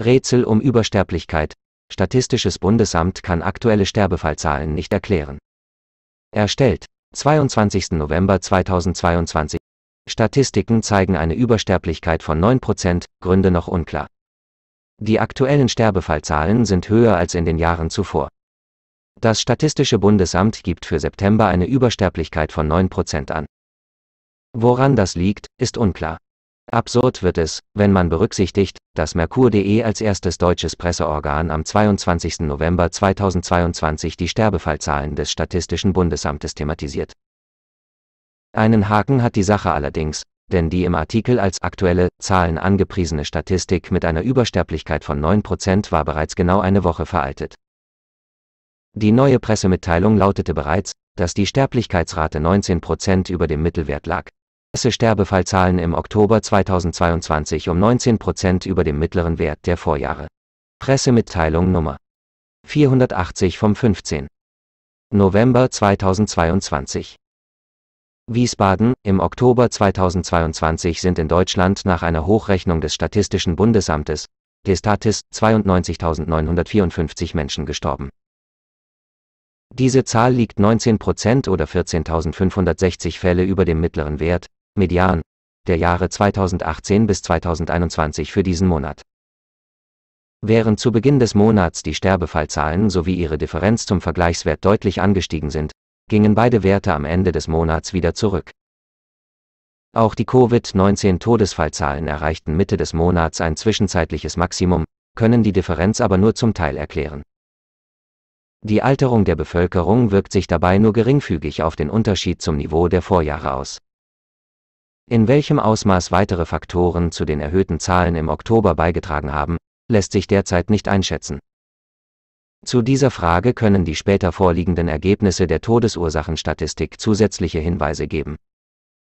Rätsel um Übersterblichkeit. Statistisches Bundesamt kann aktuelle Sterbefallzahlen nicht erklären. Erstellt. 22. November 2022. Statistiken zeigen eine Übersterblichkeit von 9%, Gründe noch unklar. Die aktuellen Sterbefallzahlen sind höher als in den Jahren zuvor. Das Statistische Bundesamt gibt für September eine Übersterblichkeit von 9% an. Woran das liegt, ist unklar. Absurd wird es, wenn man berücksichtigt, dass Merkur.de als erstes deutsches Presseorgan am 22. November 2022 die Sterbefallzahlen des Statistischen Bundesamtes thematisiert. Einen Haken hat die Sache allerdings, denn die im Artikel als aktuelle Zahlen angepriesene Statistik mit einer Übersterblichkeit von 9% war bereits genau eine Woche veraltet. Die neue Pressemitteilung lautete bereits, dass die Sterblichkeitsrate 19% über dem Mittelwert lag. Sterbefallzahlen im Oktober 2022 um 19 Prozent über dem mittleren Wert der Vorjahre. Pressemitteilung Nummer 480 vom 15. November 2022. Wiesbaden, im Oktober 2022 sind in Deutschland nach einer Hochrechnung des Statistischen Bundesamtes, Gestatis, 92.954 Menschen gestorben. Diese Zahl liegt 19% oder 14.560 Fälle über dem mittleren Wert, Median der Jahre 2018 bis 2021 für diesen Monat. Während zu Beginn des Monats die Sterbefallzahlen sowie ihre Differenz zum Vergleichswert deutlich angestiegen sind, gingen beide Werte am Ende des Monats wieder zurück. Auch die Covid-19-Todesfallzahlen erreichten Mitte des Monats ein zwischenzeitliches Maximum, können die Differenz aber nur zum Teil erklären. Die Alterung der Bevölkerung wirkt sich dabei nur geringfügig auf den Unterschied zum Niveau der Vorjahre aus. In welchem Ausmaß weitere Faktoren zu den erhöhten Zahlen im Oktober beigetragen haben, lässt sich derzeit nicht einschätzen. Zu dieser Frage können die später vorliegenden Ergebnisse der Todesursachenstatistik zusätzliche Hinweise geben